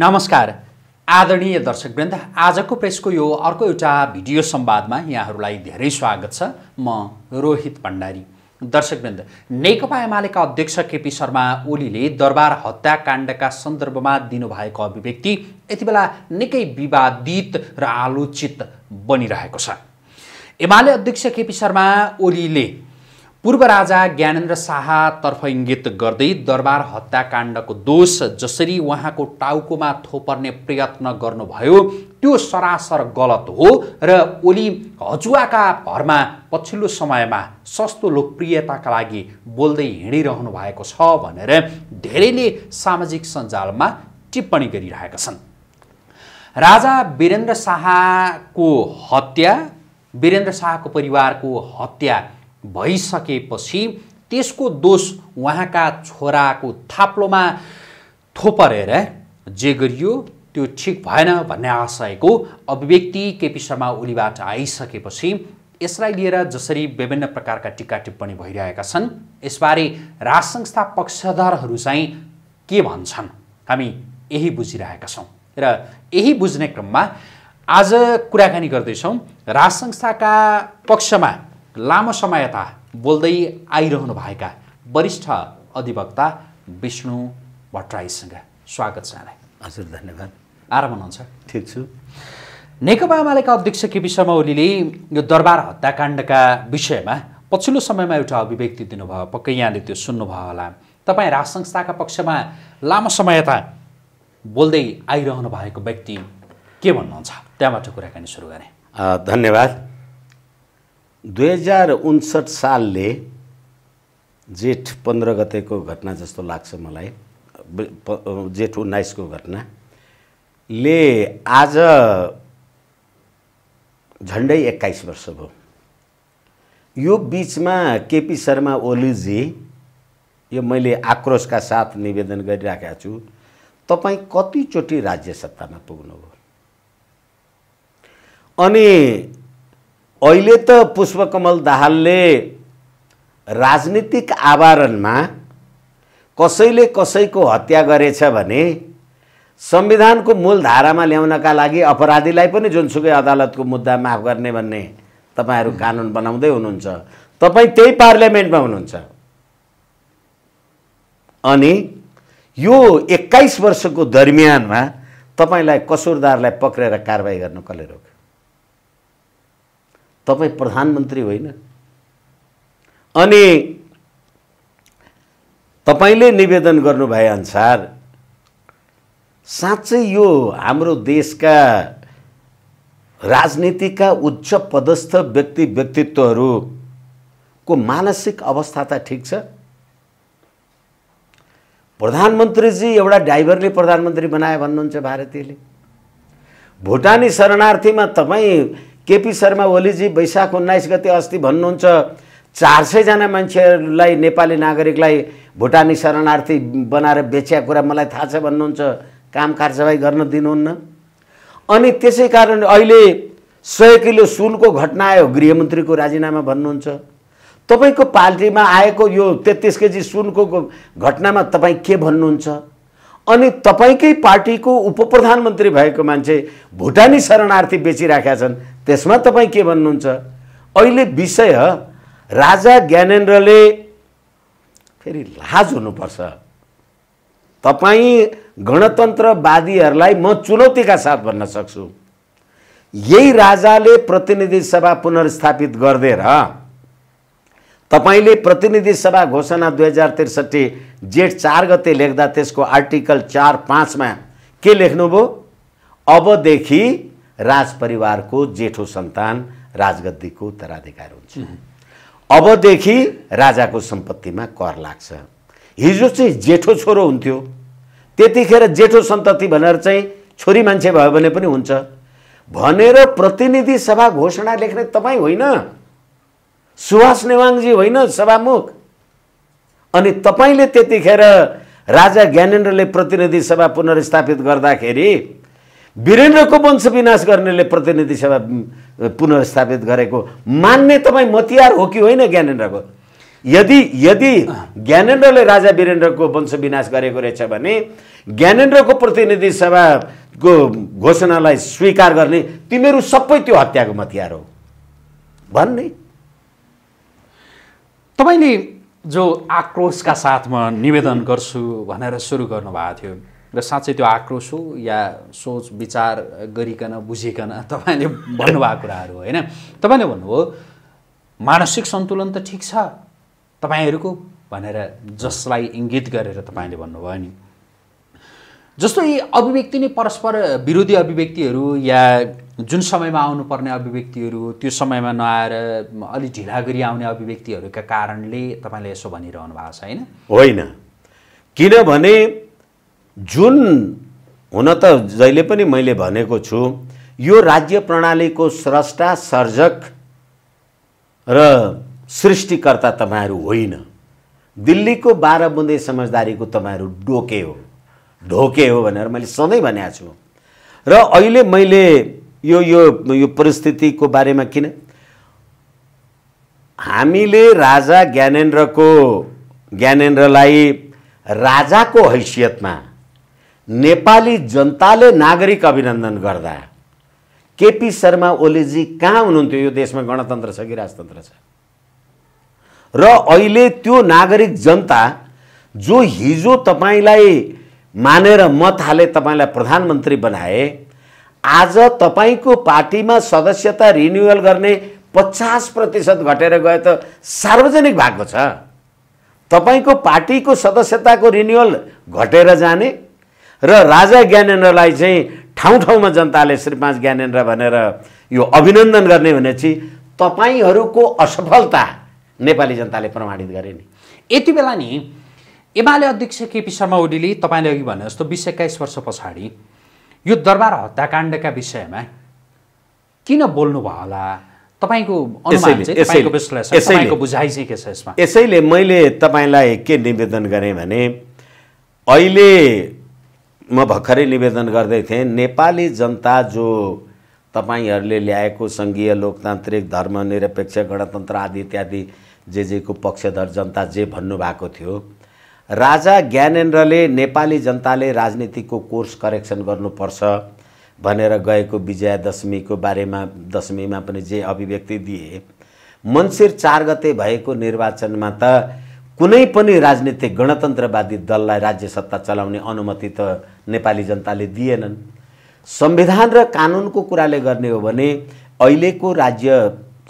नमस्कार आदरणीय दर्शकवृन्द आजको प्रेसको यो अर्को एउटा भिडियो संवादमा यहाँहरूलाई धेरै स्वागत छ म रोहित भण्डारी दर्शकवृन्द नेकपा एमालेका अध्यक्ष केपी शर्मा ओलीले दरबार हत्याकाण्डका सन्दर्भमा दिनुभएको अभिव्यक्ति यति बेला निकै विवादित र आलोचित बनिरहेको छ एमाले अध्यक्ष केपी शर्मा ओलीले पूर्व राजा ज्ञानेन्द्र शाहतर्फ इङ्गित गर्दै दरबार हत्याकाण्डको दोष जसरी उहाँको टाउकोमा थोपर्ने प्रयत्न गर्नुभयो त्यो सरासर गलत हो र ओली हजुवाका भरमा पछिल्लो समयमा सस्तो लोकप्रियताका लागि बोल्दै हिँडिरहनु भएको छ भनेर धेरैले सामाजिक सञ्जालमा टिप्पणी गरिरहेका छन् राजा वीरेन्द्र शाहको हत्या वीरेन्द्र शाहको परिवारको हत्या भइसकेपछि त्यसको दोष उहाँका छोराको थाप्लोमा थोपरेर जे गरियो त्यो ठिक भएन भन्ने आशयको अभिव्यक्ति केपी शर्मा ओलीबाट आइसकेपछि यसलाई लिएर जसरी विभिन्न प्रकारका टिका टिप्पणी भइरहेका छन् यसबारे राज संस्था पक्षधरहरू चाहिँ के भन्छन् हामी यही बुझिरहेका छौँ र यही बुझ्ने क्रममा आज कुराकानी गर्दैछौँ राज संस्थाका पक्षमा लामो समयता बोल्दै आइरहनु भएका वरिष्ठ अधिवक्ता विष्णु भट्टराईसँग स्वागत छ यहाँलाई हजुर धन्यवाद आराम हुनुहुन्छ ठिक छु नेकपा एमालेका अध्यक्ष केपी शर्मा ओलीले यो दरबार हत्याकाण्डका विषयमा पछिल्लो समयमा एउटा अभिव्यक्ति दिनुभयो पक्कै यहाँले त्यो सुन्नुभयो होला तपाईँ राज संस्थाका पक्षमा लामो समयता बोल्दै आइरहनु भएको व्यक्ति के भन्नुहुन्छ त्यहाँबाट कुराकानी सुरु गरेँ धन्यवाद दुई हजार उन्सठ सालले जेठ पन्ध्र गतेको घटना जस्तो लाग्छ मलाई जेठ उन्नाइसको ले आज झन्डै एक्काइस वर्ष भयो यो बिचमा केपी शर्मा ओलीजी यो मैले आक्रोशका साथ निवेदन गरिराखेको छु तपाईँ कतिचोटि राज्य सत्तामा पुग्नुभयो अनि अहिले त पुष्पकमल दाहालले राजनीतिक आवरणमा कसैले कसैको हत्या गरेछ भने संविधानको मूल धारामा ल्याउनका लागि अपराधीलाई पनि जुनसुकै अदालतको मुद्दा माफ गर्ने भन्ने तपाईँहरू कानुन बनाउँदै हुनुहुन्छ तपाईँ त्यही पार्लियामेन्टमा हुनुहुन्छ अनि यो एक्काइस वर्षको दरमियानमा तपाईँलाई कसुरदारलाई पक्रेर कारवाही गर्नु कसले रोक तपाईँ प्रधानमन्त्री होइन अनि तपाईँले निवेदन गर्नुभए अनुसार साँच्चै यो हाम्रो देशका राजनीतिका उच्च पदस्थ व्यक्ति व्यक्तित्वहरूको मानसिक अवस्था त ठिक छ प्रधानमन्त्रीजी एउटा ड्राइभरले प्रधानमन्त्री बनायो भन्नुहुन्छ भारतीयले भुटानी शरणार्थीमा तपाईँ केपी शर्मा ओलीजी वैशाख उन्नाइस गते अस्ति भन्नुहुन्छ चार सयजना मान्छेहरूलाई नेपाली नागरिकलाई भुटानी शरणार्थी बनाएर बेच्या कुरा मलाई थाहा छ भन्नुहुन्छ काम कार्यवाही गर्न दिनुहुन्न अनि त्यसै कारण अहिले सय किलो सुनको घटना आयो गृहमन्त्रीको राजीनामा भन्नुहुन्छ तपाईँको पार्टीमा आएको यो तेत्तिस केजी सुनको घटनामा तपाईँ के भन्नुहुन्छ अनि तपाईँकै पार्टीको उप प्रधानमन्त्री भएको मान्छे भुटानी शरणार्थी बेचिराखेका छन् त्यसमा तपाईँ के भन्नुहुन्छ अहिले विषय राजा ज्ञानेन्द्रले फेरि लाज हुनुपर्छ तपाईँ गणतन्त्रवादीहरूलाई म चुनौतीका साथ भन्न सक्छु यही राजाले प्रतिनिधि सभा पुनर्स्थापित गरिदिएर तपाईँले प्रतिनिधि सभा घोषणा दुई हजार त्रिसठी जेठ चार गते लेख्दा त्यसको आर्टिकल चार पाँचमा के लेख्नुभयो अबदेखि राजपरिवारको जेठो सन्तान राजगद्दीको उत्तराधिकार हुन्छ अबदेखि राजाको सम्पत्तिमा कर लाग्छ हिजो चाहिँ जेठो छोरो हुन्थ्यो त्यतिखेर जेठो सन्तति भनेर चाहिँ छोरी मान्छे भयो भने पनि हुन्छ भनेर प्रतिनिधि सभा घोषणा लेख्ने तपाईँ होइन सुभाष नेवाङजी होइन सभामुख अनि तपाईँले त्यतिखेर राजा ज्ञानेन्द्रले प्रतिनिधि सभा पुनर्स्थापित गर्दाखेरि वीरेन्द्रको विनाश गर्नेले प्रतिनिधि सभा पुनर्स्थापित गरेको मान्ने तपाईँ मतियार हो कि होइन ज्ञानेन्द्रको यदि यदि ज्ञानेन्द्रले राजा वीरेन्द्रको विनाश गरेको रहेछ भने ज्ञानेन्द्रको प्रतिनिधि सभाको घोषणालाई स्वीकार गर्ने तिमीहरू सबै त्यो हत्याको मतियार हो भन्ने तपाईँले जो आक्रोशका साथमा निवेदन गर्छु भनेर सुरु गर्नुभएको थियो र साँच्चै त्यो आक्रोश हो या सोच विचार गरिकन बुझिकन तपाईँले भन्नुभएको कुराहरू होइन तपाईँले भन्नुभयो मानसिक सन्तुलन त ठिक छ तपाईँहरूको भनेर जसलाई इङ्गित गरेर तपाईँले भन्नुभयो नि जस्तो यी अभिव्यक्ति नै परस्पर विरोधी अभिव्यक्तिहरू या जुन समयमा आउनुपर्ने अभिव्यक्तिहरू त्यो समयमा नआएर अलि ढिला गरी आउने अभिव्यक्तिहरूका कारणले तपाईँले यसो भनिरहनु भएको छ होइन होइन किनभने जुन हुन त जहिले पनि मैले भनेको छु यो राज्य प्रणालीको स्रष्टा सर्जक र सृष्टिकर्ता तपाईँहरू होइन दिल्लीको बाह्र बुँदे समझदारीको तपाईँहरू डोके हो ढोके हो भनेर मैले सधैँ भनेको छु र अहिले मैले यो यो यो परिस्थितिको बारेमा किन हामीले राजा ज्ञानेन्द्रको ज्ञानेन्द्रलाई राजाको हैसियतमा नेपाली जनताले नागरिक अभिनन्दन गर्दा केपी शर्मा ओलीजी कहाँ हुनुहुन्थ्यो यो देशमा गणतन्त्र छ कि राजतन्त्र छ र अहिले त्यो नागरिक जनता जो हिजो तपाईँलाई मानेर मत हाले तपाईँलाई प्रधानमन्त्री बनाए आज तपाईँको पार्टीमा सदस्यता रिन्युअल गर्ने पचास प्रतिशत घटेर गए त सार्वजनिक भएको छ तपाईँको पार्टीको सदस्यताको रिन्युअल घटेर जाने र राजा ज्ञानेन्द्रलाई चाहिँ ठाउँ ठाउँमा जनताले श्री ज्ञानेन्द्र भनेर यो अभिनन्दन गर्ने भनेपछि तपाईँहरूको असफलता नेपाली जनताले प्रमाणित गरे नि यति बेला नि एमाले अध्यक्ष केपी शर्मा ओलीले तपाईँले अघि भने जस्तो बिस एक्काइस वर्ष पछाडि यो दरबार हत्याकाण्डका विषयमा किन बोल्नुभयो होला तपाईँको बुझाइ चाहिँ के छ यसमा यसैले मैले तपाईँलाई के निवेदन गरेँ भने अहिले म भर्खरै निवेदन गर्दै थिएँ नेपाली जनता जो तपाईँहरूले ल्याएको सङ्घीय लोकतान्त्रिक धर्मनिरपेक्ष गणतन्त्र आदि इत्यादि जे जेको पक्षधर जनता जे भन्नुभएको थियो राजा ज्ञानेन्द्रले नेपाली जनताले राजनीतिको कोर्स करेक्सन गर्नुपर्छ भनेर गएको विजयादशमीको बारेमा दशमीमा पनि जे अभिव्यक्ति दिए मन्सिर चार गते भएको निर्वाचनमा त कुनै पनि राजनीतिक गणतन्त्रवादी दललाई राज्य सत्ता चलाउने अनुमति त नेपाली जनताले दिएनन् संविधान र कानुनको कुराले गर्ने हो भने अहिलेको राज्य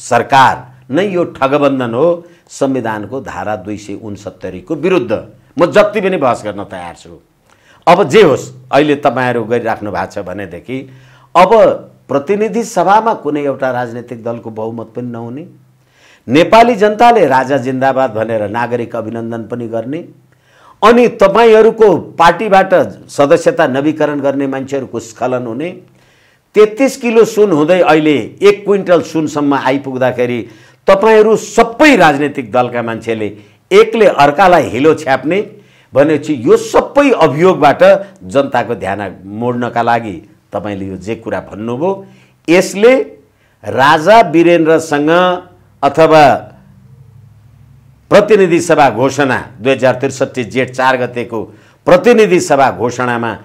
सरकार नै यो ठगबन्धन हो संविधानको धारा दुई सय उनसत्तरीको विरुद्ध म जति पनि बहस गर्न तयार छु अब जे होस् अहिले तपाईँहरू गरिराख्नु भएको छ भनेदेखि अब प्रतिनिधि सभामा कुनै एउटा राजनैतिक दलको बहुमत पनि नहुने नेपाली जनताले राजा जिन्दाबाद भनेर नागरिक अभिनन्दन पनि गर्ने अनि तपाईँहरूको पार्टीबाट सदस्यता नवीकरण गर्ने मान्छेहरूको स्खलन हुने तेत्तिस किलो सुन हुँदै अहिले एक क्विन्टल सुनसम्म आइपुग्दाखेरि तपाईँहरू सबै राजनैतिक दलका मान्छेले एकले अर्कालाई हिलो छ्याप्ने भनेपछि यो सबै अभियोगबाट जनताको ध्यान मोड्नका लागि तपाईँले यो जे कुरा भन्नुभयो यसले राजा वीरेन्द्रसँग अथवा प्रतिनिधि सभा घोषणा दुई हजार त्रिसठी जेठ चार गतेको प्रतिनिधि सभा घोषणामा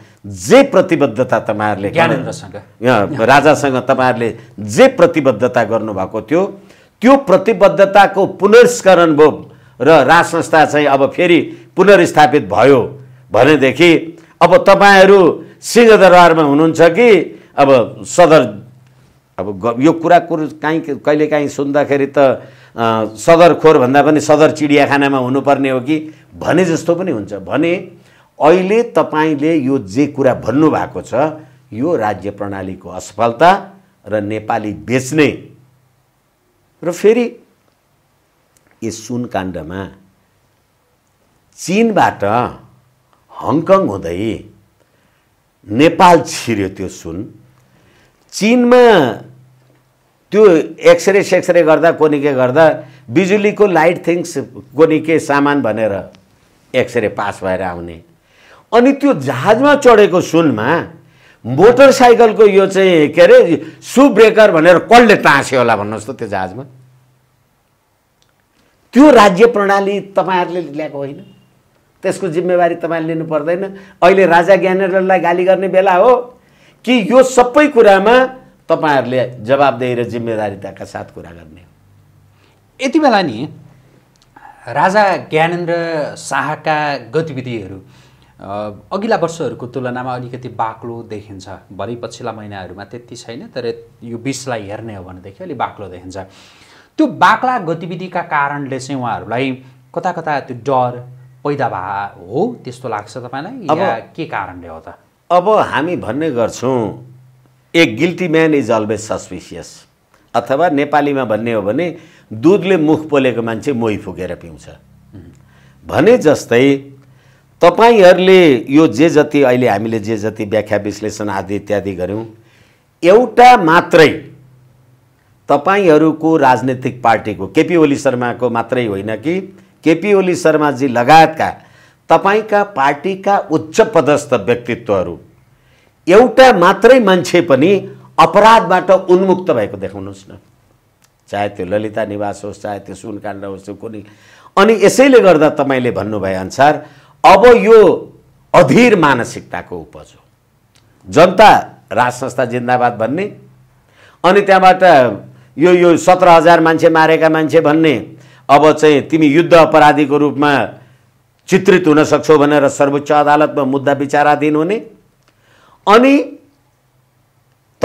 जे प्रतिबद्धता तपाईँहरूले राजासँग तपाईँहरूले जे प्रतिबद्धता गर्नुभएको थियो त्यो प्रतिबद्धताको पुनर्स्करण भयो र राज संस्था चाहिँ अब फेरि पुनर्स्थापित भयो भनेदेखि अब तपाईँहरू सिंहदरबारमा हुनुहुन्छ कि अब सदर अब यो कुरा कुरो काहीँ कहिलेकाहीँ सुन्दाखेरि त सदर खोर भन्दा पनि सदर चिडियाखानामा हुनुपर्ने हो कि भने जस्तो पनि हुन्छ भने अहिले तपाईँले यो जे कुरा भन्नुभएको छ यो राज्य प्रणालीको असफलता र नेपाली बेच्ने र फेरि यस काण्डमा चिनबाट हङकङ हुँदै नेपाल छिर्यो त्यो सुन चिनमा त्यो एक्सरे सेक्सरे गर्दा के गर्दा बिजुलीको लाइट थिङ्स के सामान भनेर एक्सरे पास भएर आउने अनि त्यो जहाजमा चढेको सुनमा मोटरसाइकलको यो चाहिँ के अरे सु ब्रेकर भनेर कसले टाँस्यो होला भन्नुहोस् त त्यो जहाजमा त्यो राज्य प्रणाली तपाईँहरूले ल्याएको होइन त्यसको जिम्मेवारी तपाईँले लिनु पर्दैन अहिले राजा ज्ञानेन्द्रलाई गाली गर्ने बेला हो कि यो सबै कुरामा तपाईँहरूले जवाबदेही र जिम्मेदारिताका साथ कुरा गर्ने हो यति बेला नि राजा ज्ञानेन्द्र शाहका गतिविधिहरू अघिल्ला वर्षहरूको तुलनामा अलिकति बाक्लो देखिन्छ भरि पछिल्ला महिनाहरूमा त्यति छैन तर यो बिचलाई हेर्ने हो भनेदेखि अलिक बाक्लो देखिन्छ त्यो बाक्ला गतिविधिका कारणले चाहिँ उहाँहरूलाई कता कता त्यो डर पैदा भए हो त्यस्तो लाग्छ तपाईँलाई अब के कारणले हो त अब हामी भन्ने गर्छौँ a guilty man is always suspicious अथवा नेपालीमा भन्ने हो भने दुधले मुख पोलेको मान्छे मोही फुकेर पिउँछ भने जस्तै तपाईँहरूले यो जे जति अहिले हामीले जे जति व्याख्या विश्लेषण आदि इत्यादि गऱ्यौँ एउटा मात्रै तपाईँहरूको राजनीतिक पार्टीको केपी ओली शर्माको मात्रै होइन कि केपी ओली शर्माजी लगायतका तपाईँका पार्टीका उच्च पदस्थ व्यक्तित्वहरू एउटा मात्रै मान्छे पनि अपराधबाट उन्मुक्त भएको देखाउनुहोस् न चाहे त्यो ललिता निवास होस् चाहे त्यो सुनकाण्ड होस् त्यो कुनै अनि यसैले गर्दा तपाईँले भन्नुभए अनुसार अब यो अधीर मानसिकताको उपज हो जनता राज संस्था जिन्दाबाद भन्ने अनि त्यहाँबाट यो यो सत्र हजार मान्छे मारेका मान्छे भन्ने अब चाहिँ तिमी युद्ध अपराधीको रूपमा चित्रित हुन सक्छौ भनेर सर्वोच्च अदालतमा मुद्दा विचाराधीन हुने अनि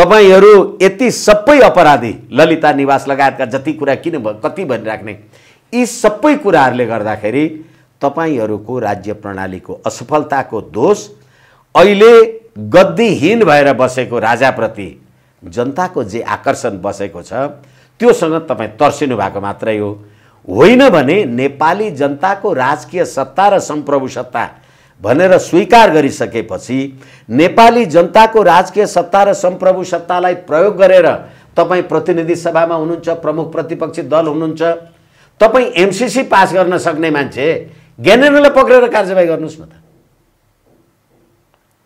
तपाईँहरू यति सबै अपराधी ललिता निवास लगायतका जति कुरा किन कति भनिराख्ने यी सबै कुराहरूले गर्दाखेरि तपाईँहरूको राज्य प्रणालीको असफलताको दोष अहिले गद्दीहीन भएर बसेको राजाप्रति जनताको जे आकर्षण बसेको छ त्योसँग तपाईँ तर्सिनु भएको मात्रै हो होइन भने नेपाली जनताको राजकीय सत्ता र सम्प्रभु सत्ता भनेर स्वीकार गरिसकेपछि नेपाली जनताको राजकीय सत्ता र सम्प्रभु सत्तालाई प्रयोग गरेर तपाईँ प्रतिनिधि सभामा हुनुहुन्छ प्रमुख प्रतिपक्षी दल हुनुहुन्छ तपाईँ एमसिसी पास गर्न सक्ने मान्छे ज्ञानेन्द्रलाई पक्रेर कार्यवाही गर्नुहोस् न त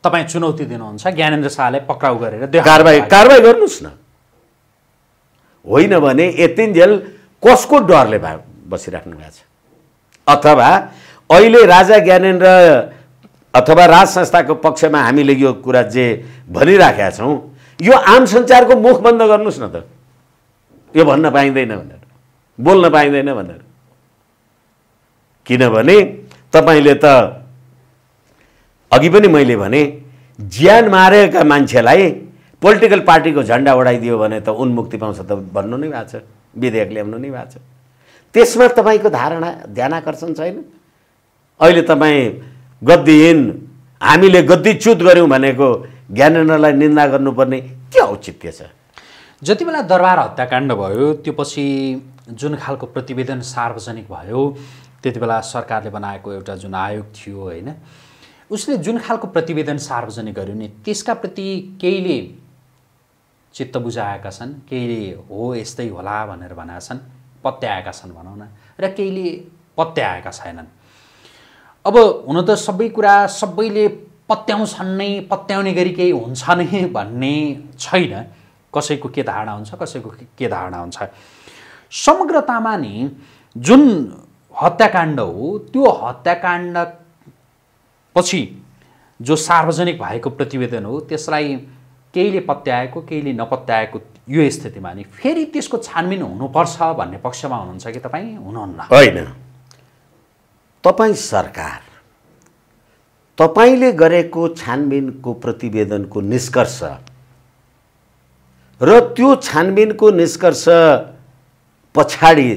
तपाईँ चुनौती दिनुहुन्छ ज्ञानेन्द्र शाहलाई पक्राउ गरेर कारवाही कारवाही गर्नुहोस् न होइन भने यति यतिन्जेल कसको डरले भा बसिराख्नु भएको छ अथवा अहिले राजा ज्ञानेन्द्र अथवा राज संस्थाको पक्षमा हामीले यो कुरा जे भनिराखेका छौँ यो आम सञ्चारको मुख बन्द गर्नुहोस् न त यो भन्न पाइँदैन भनेर बोल्न पाइँदैन भनेर किनभने तपाईँले त अघि पनि मैले भने ज्यान मारेका मान्छेलाई पोलिटिकल पार्टीको झन्डा उडाइदियो भने त उन्मुक्ति पाउँछ त भन्नु नै भएको छ विधेयक ल्याउनु नै भएको छ त्यसमा तपाईँको धारणा ध्यान आकर्षण छैन अहिले तपाईँ गद्दीहीन हामीले गद्दीच्युत गऱ्यौँ भनेको ज्ञानेन्द्रलाई निन्दा गर्नुपर्ने के औचित्य छ जति बेला दरबार हत्याकाण्ड भयो त्यो पछि जुन खालको प्रतिवेदन सार्वजनिक भयो त्यति बेला सरकारले बनाएको एउटा जुन आयोग थियो होइन उसले जुन खालको प्रतिवेदन सार्वजनिक गर्यो नि त्यसका प्रति केहीले चित्त बुझाएका छन् केहीले हो यस्तै होला भनेर भनेका छन् पत्याएका छन् भनौँ न र केहीले पत्याएका छैनन् अब हुन त सबै कुरा सबैले पत्याउँछन् नै पत्याउने गरी केही हुन्छ नै भन्ने छैन कसैको के धारणा हुन्छ कसैको के धारणा हुन्छ समग्रतामा नि जुन हत्याकाण्ड हो त्यो हत्याकाण्ड पछि जो सार्वजनिक भएको प्रतिवेदन हो त्यसलाई केहीले पत्याएको केहीले नपत्याएको यो स्थितिमा नि फेरि त्यसको छानबिन हुनुपर्छ भन्ने पक्षमा हुनुहुन्छ कि तपाईँ हुनुहुन्न होइन तपाईँ सरकार तपाईँले गरेको छानबिनको प्रतिवेदनको निष्कर्ष र त्यो छानबिनको निष्कर्ष पछाडि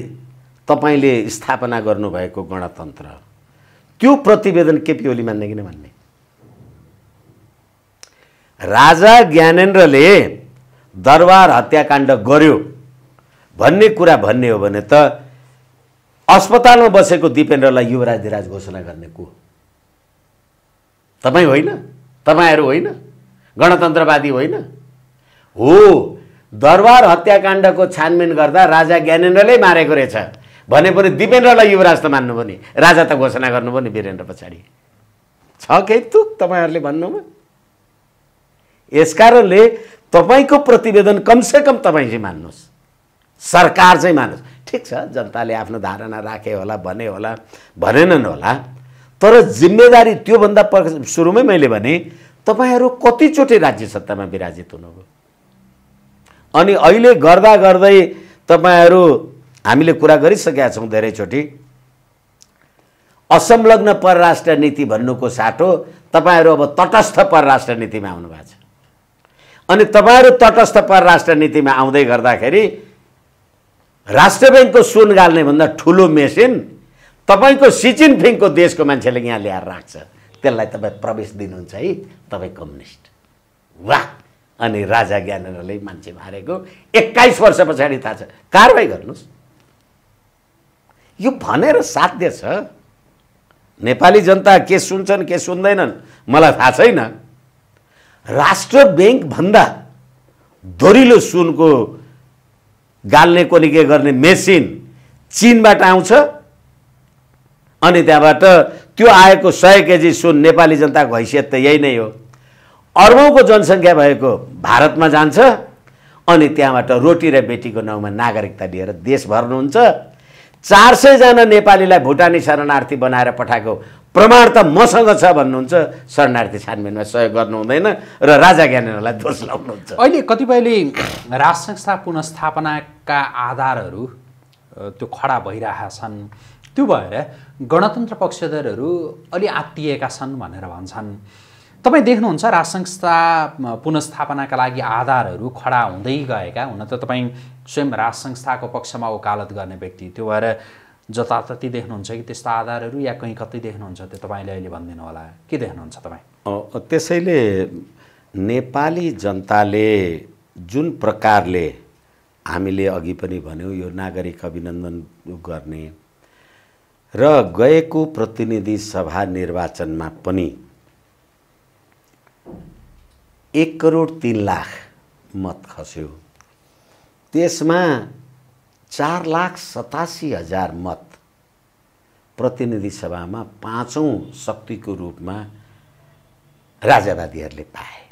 तपाईँले स्थापना गर्नुभएको गणतन्त्र त्यो प्रतिवेदन केपी ओली मान्ने किन भन्ने राजा ज्ञानेन्द्रले दरबार हत्याकाण्ड गर्यो भन्ने कुरा भन्ने हो भने त अस्पतालमा बसेको दिपेन्द्रलाई युवराज धिराज घोषणा गर्ने को तपाईँ होइन तपाईँहरू होइन गणतन्त्रवादी होइन हो दरबार हत्याकाण्डको छानबिन गर्दा राजा ज्ञानेन्द्रले मारेको रहेछ भने पनि दिपेन्द्रलाई युवराज त मान्नु पनि राजा त घोषणा गर्नुभयो नि वीरेन्द्र पछाडि छ केही तुक तपाईँहरूले भन्नुभयो यसकारणले तपाईँको प्रतिवेदन कमसेकम तपाईँ चाहिँ मान्नुहोस् सरकार चाहिँ मान्नुहोस् ठिक छ जनताले आफ्नो धारणा राखे होला भने होला भनेनन् होला तर जिम्मेदारी त्योभन्दा पर सुरुमै मैले भने तपाईँहरू कतिचोटि राज्य सत्तामा विराजित हुनुभयो अनि अहिले गर्दा गर्दै तपाईँहरू हामीले कुरा गरिसकेका छौँ धेरैचोटि असंलग्न परराष्ट्र नीति भन्नुको साटो तपाईँहरू अब तटस्थ परराष्ट्र नीतिमा आउनुभएको छ अनि तपाईँहरू तटस्थ परराष्ट्र नीतिमा आउँदै गर्दाखेरि राष्ट्र ब्याङ्कको सुन गाल्ने भन्दा ठुलो मेसिन तपाईँको सिचिनफिङको देशको मान्छेले यहाँ ल्याएर राख्छ त्यसलाई तपाईँ प्रवेश दिनुहुन्छ है तपाईँ कम्युनिस्ट वा अनि राजा ज्ञानेन्द्रले मान्छे मारेको एक्काइस वर्ष पछाडि थाहा छ कारवाही गर्नुहोस् यो भनेर साध्य छ नेपाली जनता के सुन्छन् के सुन्दैनन् मलाई थाहा छैन राष्ट्र ब्याङ्कभन्दा दोरिलो सुनको गाल्ने के गर्ने मेसिन चिनबाट आउँछ अनि त्यहाँबाट त्यो आएको सय केजी सुन नेपाली जनताको हैसियत त यही नै हो अर्बौँको जनसङ्ख्या भएको भारतमा जान्छ अनि त्यहाँबाट रोटी र बेटीको नाउँमा नागरिकता लिएर देश भर्नुहुन्छ चार सयजना नेपालीलाई भुटानी शरणार्थी बनाएर पठाएको प्रमाण त मसँग छ भन्नुहुन्छ शरणार्थी छानबिनमा सहयोग गर्नु हुँदैन र राजा ज्ञानेन्द्रलाई दोष लाउनुहुन्छ अहिले कतिपयले राज संस्था पुनस्थापनाका आधारहरू त्यो खडा भइरहेका छन् त्यो भएर गणतन्त्र पक्षधरहरू अलि आत्तिएका छन् भनेर भन्छन् तपाईँ देख्नुहुन्छ राज संस्था पुनस्थापनाका लागि आधारहरू खडा हुँदै गएका हुन त तपाईँ स्वयं राज संस्थाको पक्षमा वकालत गर्ने व्यक्ति त्यो भएर जतातति देख्नुहुन्छ कि त्यस्ता आधारहरू या कहीँ कतै देख्नुहुन्छ त्यो तपाईँले अहिले भनिदिनु होला के देख्नुहुन्छ तपाईँ त्यसैले नेपाली जनताले जुन प्रकारले हामीले अघि पनि भन्यौँ यो नागरिक अभिनन्दन गर्ने र गएको प्रतिनिधि सभा निर्वाचनमा पनि एक करोड तिन लाख मत खस्यो त्यसमा चार लाख सतासी हजार मत प्रतिनिधि सभामा पाँचौँ शक्तिको रूपमा राजावादीहरूले पाए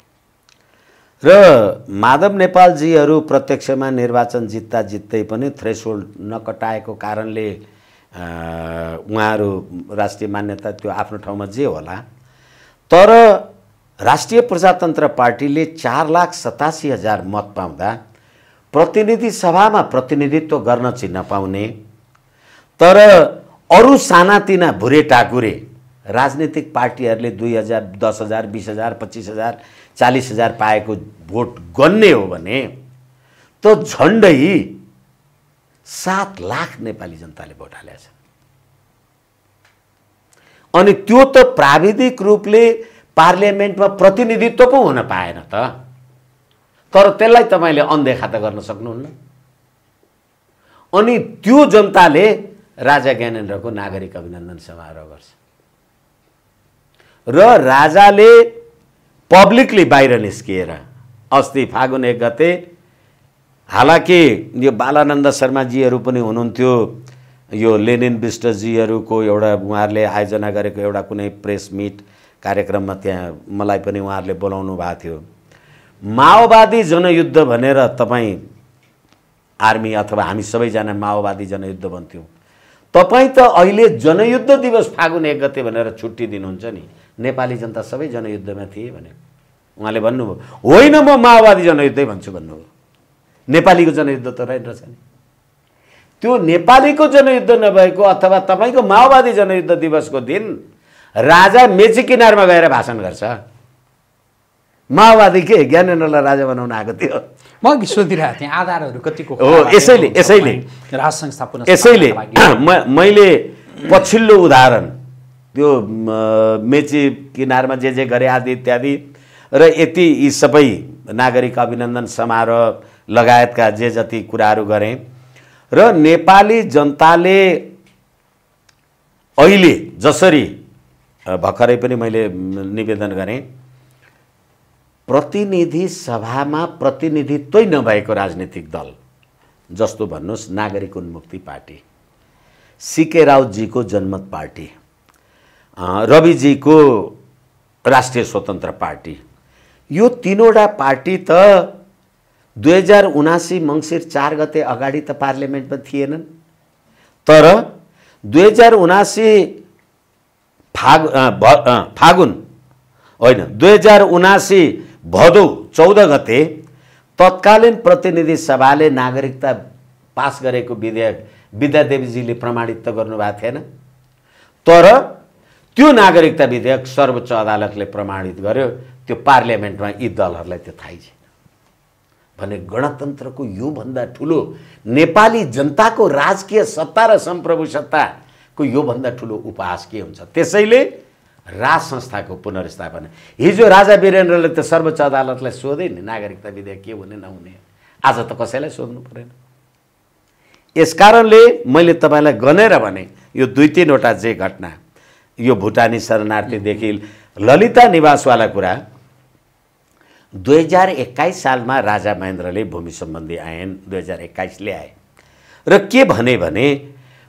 र माधव नेपालजीहरू प्रत्यक्षमा निर्वाचन जित्दा जित्दै पनि होल्ड नकटाएको कारणले उहाँहरू राष्ट्रिय मान्यता त्यो आफ्नो ठाउँमा जे होला तर राष्ट्रिय प्रजातन्त्र पार्टीले चार लाख सतासी हजार मत पाउँदा प्रतिनिधि सभामा प्रतिनिधित्व गर्न चिन्न पाउने तर अरू सानातिना भुरे टाकुरे राजनीतिक पार्टीहरूले दुई हजार दस हजार बिस हजार पच्चिस हजार चालिस हजार पाएको भोट गन्ने हो भने त झन्डै सात लाख नेपाली जनताले भोट हालेछ अनि त्यो त प्राविधिक रूपले पार्लियामेन्टमा प्रतिनिधित्व पो हुन पाएन त तर त्यसलाई तपाईँले अनदेखा त गर्न सक्नुहुन्न अनि त्यो जनताले राजा ज्ञानेन्द्रको नागरिक अभिनन्दन समारोह गर्छ र राजाले पब्लिकली बाहिर निस्किएर अस्ति फागुन एक गते हालाकि यो बालानन्द शर्माजीहरू पनि हुनुहुन्थ्यो यो लेनिन विष्टजीहरूको एउटा उहाँहरूले आयोजना गरेको एउटा कुनै प्रेस मिट कार्यक्रममा त्यहाँ मलाई पनि उहाँहरूले बोलाउनु भएको थियो माओवादी जनयुद्ध भनेर तपाईँ आर्मी अथवा हामी सबैजना माओवादी जनयुद्ध भन्थ्यौँ तपाईँ त अहिले जनयुद्ध दिवस फागुन एक गते भनेर छुट्टी दिनुहुन्छ नि नेपाली जनता सबै जनयुद्धमा थिए भने उहाँले भन्नुभयो होइन म माओवादी जनयुद्धै भन्छु भन्नुभयो नेपालीको जनयुद्ध त रहेन नि त्यो नेपालीको जनयुद्ध नभएको अथवा तपाईँको माओवादी जनयुद्ध दिवसको दिन राजा मेची किनारमा गएर भाषण गर्छ माओवादी के ज्ञानेन्द्रलाई राजा बनाउन आएको थियो म सोधिरहेको थिएँ आधारहरू कतिको हो यसैले यसैले राज संस्था यसैले म मैले पछिल्लो उदाहरण त्यो मेची किनारमा जे जे गरे आदि इत्यादि र यति यी सबै नागरिक अभिनन्दन समारोह लगायतका जे जति कुराहरू गरेँ र नेपाली जनताले अहिले जसरी भर्खरै पनि मैले निवेदन गरेँ प्रतिनिधि सभामा प्रतिनिधित्वै नभएको राजनीतिक दल जस्तो भन्नुहोस् नागरिक उन्मुक्ति पार्टी सिके राउतजीको जनमत पार्टी रविजीको राष्ट्रिय स्वतन्त्र पार्टी यो तिनवटा पार्टी त दुई हजार उनासी मङ्सिर चार गते अगाडि त पार्लियामेन्टमा थिएनन् तर दुई हजार उनासी फाग फागुन होइन दुई हजार उनासी भदौ चौध गते तत्कालीन प्रतिनिधि सभाले नागरिकता पास गरेको विधेयक विद्यादेवीजीले प्रमाणित त गर्नुभएको थिएन तर त्यो नागरिकता विधेयक सर्वोच्च अदालतले प्रमाणित गर्यो त्यो पार्लियामेन्टमा यी दलहरूलाई त्यो थाहै छैन भने गणतन्त्रको योभन्दा ठुलो नेपाली जनताको राजकीय सत्ता र सम्प्रभु सत्ता को योभन्दा ठुलो उपहास के हुन्छ त्यसैले राज संस्थाको पुनर्स्थापना हिजो राजा वीरेन्द्रले त सर्वोच्च अदालतलाई सोधे नि नागरिकता विधेयक के हुने नहुने आज त कसैलाई सोध्नु परेन यसकारणले मैले तपाईँलाई गनेर भने यो दुई तिनवटा जे घटना यो भुटानी शरणार्थीदेखि ललिता निवासवाला कुरा दुई हजार एक्काइस सालमा राजा महेन्द्रले भूमि सम्बन्धी आएन दुई हजार एक्काइसले आए र के भने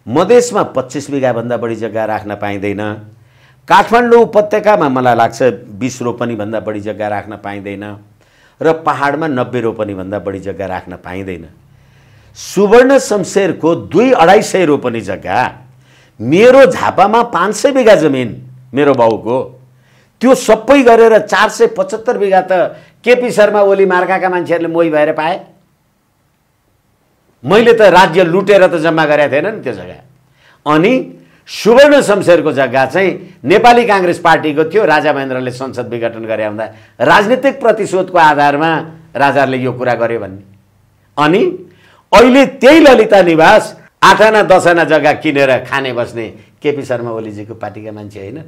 मधेसमा पच्चिस बिघाभन्दा बढी जग्गा राख्न पाइँदैन काठमाडौँ उपत्यकामा मलाई लाग्छ बिस रोपनीभन्दा बढी जग्गा राख्न पाइँदैन र पाहाडमा नब्बे रोपनीभन्दा बढी जग्गा राख्न पाइँदैन सुवर्ण शमशेरको दुई अढाई सय रोपनी जग्गा मेरो झापामा पाँच सय बिघा जमिन मेरो बाउको त्यो सबै गरेर चार सय पचहत्तर बिघा त केपी शर्मा ओली मार्काका मान्छेहरूले मोही भएर पाए मैले त राज्य लुटेर त जम्मा गरेको थिएन नि त्यो जग्गा अनि सुवर्ण शमशेरको जग्गा चाहिँ नेपाली काङ्ग्रेस पार्टीको थियो राजा महेन्द्रले संसद विघटन गरे हुँदा राजनीतिक प्रतिशोधको आधारमा राजाले यो कुरा गर्यो भन्ने अनि अहिले त्यही ललिता निवास आठ आना दस आना जग्गा किनेर खाने बस्ने केपी शर्मा ओलीजीको पार्टीका मान्छे होइन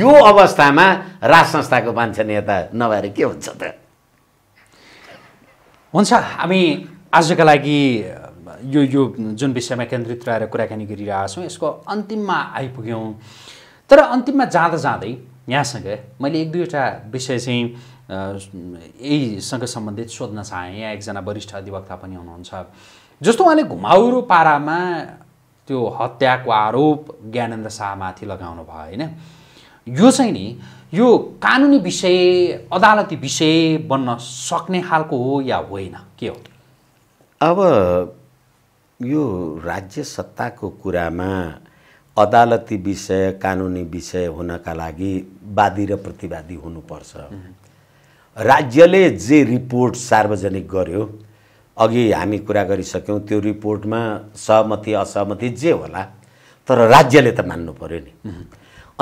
यो अवस्थामा राज संस्थाको मान्छे नेता नभएर के हुन्छ त हुन्छ हामी आजका लागि यो यो जुन विषयमा केन्द्रित रहेर कुराकानी गरिरहेछौँ यसको अन्तिममा आइपुग्यौँ तर अन्तिममा जाँदा जाँदै यहाँसँग मैले एक दुईवटा विषय चाहिँ यहीसँग सम्बन्धित सोध्न चाहेँ यहाँ एकजना वरिष्ठ अधिवक्ता पनि हुनुहुन्छ जस्तो उहाँले घुमाउरो पारामा त्यो हत्याको आरोप ज्ञानेन्द्र शाहमाथि लगाउनु भयो होइन यो चाहिँ नि यो कानुनी विषय अदालती विषय बन्न सक्ने खालको हो या होइन के हो अब यो राज्य सत्ताको कुरामा अदालती विषय कानुनी विषय हुनका लागि वादी र प्रतिवादी हुनुपर्छ राज्यले जे रिपोर्ट सार्वजनिक गर्यो अघि हामी कुरा गरिसक्यौँ त्यो रिपोर्टमा सहमति असहमति जे होला तर राज्यले त मान्नु पऱ्यो नि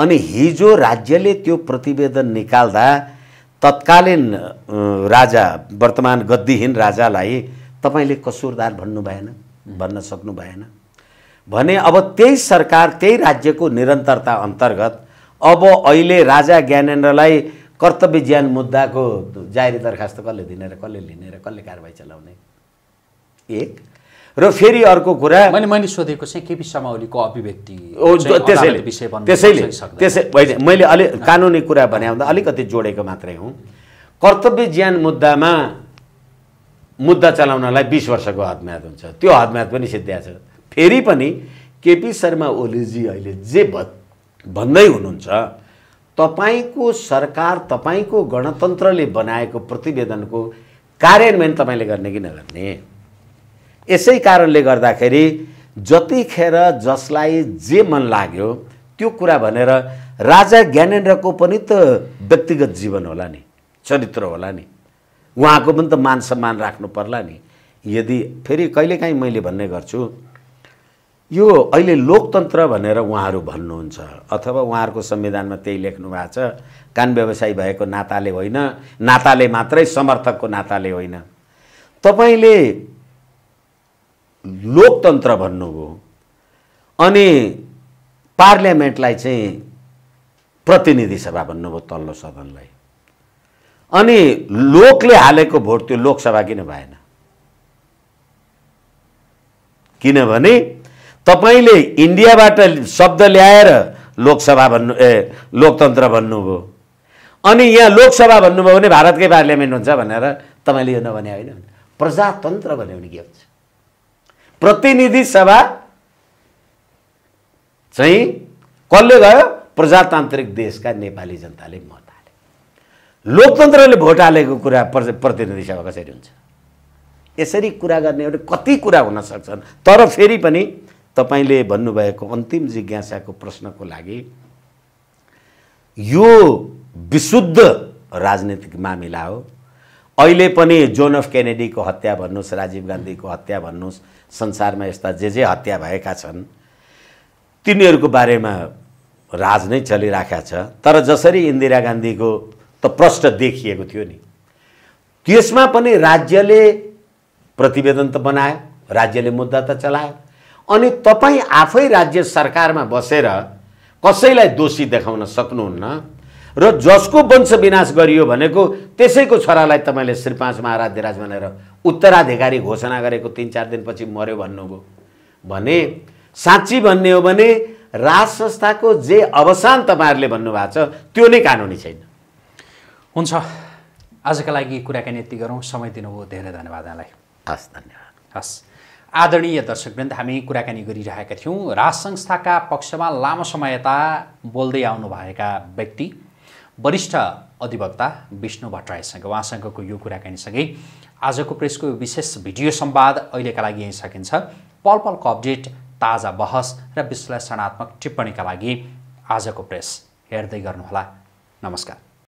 अनि हिजो राज्यले त्यो प्रतिवेदन निकाल्दा तत्कालीन राजा वर्तमान गद्दीहीन राजालाई तपाईँले कसुरदार भन्नु भएन भन्न सक्नु भएन भने अब त्यही सरकार त्यही राज्यको निरन्तरता अन्तर्गत अब अहिले राजा ज्ञानेन्द्रलाई कर्तव्य ज्यान मुद्दाको जारी दरखास्त कसले दिने र कसले लिने र कसले कारवाही चलाउने एक र फेरि अर्को कुरा मैले मैले सोधेको चाहिँ केपी समाओलीको अभिव्यक्ति त्यसैले त्यसैले त्यसै मैले अलिक कानुनी कुरा भने अलिकति जोडेको मात्रै हुँ कर्तव्य ज्यान मुद्दामा मुद्दा चलाउनलाई बिस वर्षको हदम्याद हुन्छ त्यो हदम्याद पनि सिद्ध्याएको छ फेरि पनि केपी शर्मा ओलीजी अहिले जे भन्दै हुनुहुन्छ तपाईँको सरकार तपाईँको गणतन्त्रले बनाएको प्रतिवेदनको कार्यान्वयन तपाईँले गर्ने कि नगर्ने यसै कारणले गर्दाखेरि जतिखेर जसलाई जे मन लाग्यो त्यो कुरा भनेर राजा ज्ञानेन्द्रको पनि त व्यक्तिगत जीवन होला नि चरित्र होला नि उहाँको पनि त मान सम्मान राख्नु पर्ला नि यदि फेरि कहिलेकाहीँ मैले भन्ने गर्छु यो अहिले लोकतन्त्र भनेर उहाँहरू भन्नुहुन्छ अथवा उहाँहरूको संविधानमा त्यही लेख्नु भएको छ कान व्यवसायी भएको नाताले होइन नाताले मात्रै समर्थकको नाताले होइन तपाईँले लोकतन्त्र भन्नुभयो अनि पार्लियामेन्टलाई चाहिँ प्रतिनिधि सभा भन्नुभयो तल्लो सदनलाई अनि लोकले हालेको भोट त्यो लोकसभा किन भएन किनभने तपाईँले इन्डियाबाट शब्द ल्याएर लोकसभा भन्नु ए लोकतन्त्र भन्नुभयो अनि यहाँ लोकसभा भन्नुभयो भने भारतकै पार्लियामेन्ट हुन्छ भनेर तपाईँले यो नभने होइन प्रजातन्त्र भन्यो भने के हुन्छ प्रतिनिधि सभा चाहिँ कसले गयो प्रजातान्त्रिक देशका नेपाली जनताले मत लोकतन्त्रले भोट हालेको कुरा प्रतिनिधि सभा कसरी हुन्छ यसरी कुरा गर्ने एउटा कति कुरा हुन सक्छन् तर फेरि पनि तपाईँले भन्नुभएको अन्तिम जिज्ञासाको प्रश्नको लागि यो विशुद्ध राजनीतिक मामिला हो अहिले पनि जोन अफ केनेडीको हत्या भन्नुहोस् राजीव गान्धीको हत्या भन्नुहोस् संसारमा यस्ता जे जे हत्या भएका छन् तिनीहरूको बारेमा राज नै चलिरहेका छ तर जसरी इन्दिरा गान्धीको त प्रष्ट देखिएको थियो नि त्यसमा पनि राज्यले प्रतिवेदन त बनायो राज्यले मुद्दा त चलायो अनि तपाईँ आफै राज्य सरकारमा बसेर कसैलाई दोषी देखाउन सक्नुहुन्न र जसको वंश विनाश गरियो भनेको त्यसैको छोरालाई तपाईँले श्री पाँच महाराध्यराज भनेर उत्तराधिकारी घोषणा गरेको तिन चार दिनपछि मऱ्यो भन्नुभयो भने साँच्ची भन्ने हो भने राज संस्थाको जे अवसान तपाईँहरूले भन्नुभएको छ त्यो नै कानुनी छैन हुन्छ आजका लागि कुराकानी यति गरौँ समय दिनुभयो धेरै धन्यवाद यहाँलाई हस् धन्यवाद हस् आदरणीय दर्शकवृन्द हामी कुराकानी गरिरहेका थियौँ राज संस्थाका पक्षमा लामो समय यता बोल्दै आउनुभएका व्यक्ति वरिष्ठ अधिवक्ता विष्णु भट्टराईसँग उहाँसँगको यो कुराकानीसँगै आजको प्रेसको विशेष भिडियो सम्वाद अहिलेका लागि यहीँ सकिन्छ पल पलको अपडेट ताजा बहस र विश्लेषणात्मक टिप्पणीका लागि आजको प्रेस हेर्दै गर्नुहोला नमस्कार